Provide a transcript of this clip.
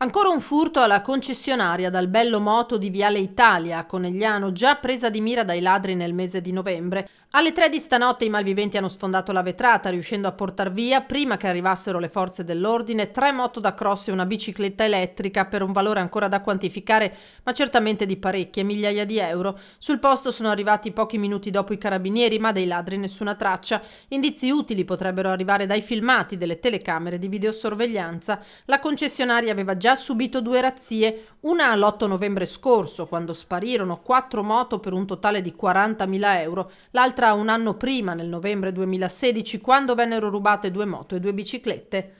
Ancora un furto alla concessionaria dal Bello Moto di Viale Italia, a Conegliano, già presa di mira dai ladri nel mese di novembre. Alle 3 di stanotte i malviventi hanno sfondato la vetrata, riuscendo a portar via, prima che arrivassero le forze dell'ordine, tre moto da cross e una bicicletta elettrica per un valore ancora da quantificare, ma certamente di parecchie migliaia di euro. Sul posto sono arrivati pochi minuti dopo i carabinieri, ma dei ladri nessuna traccia. Indizi utili potrebbero arrivare dai filmati delle telecamere di videosorveglianza. La concessionaria aveva già già subito due razzie, una l'8 novembre scorso quando sparirono quattro moto per un totale di 40.000 euro, l'altra un anno prima nel novembre 2016 quando vennero rubate due moto e due biciclette.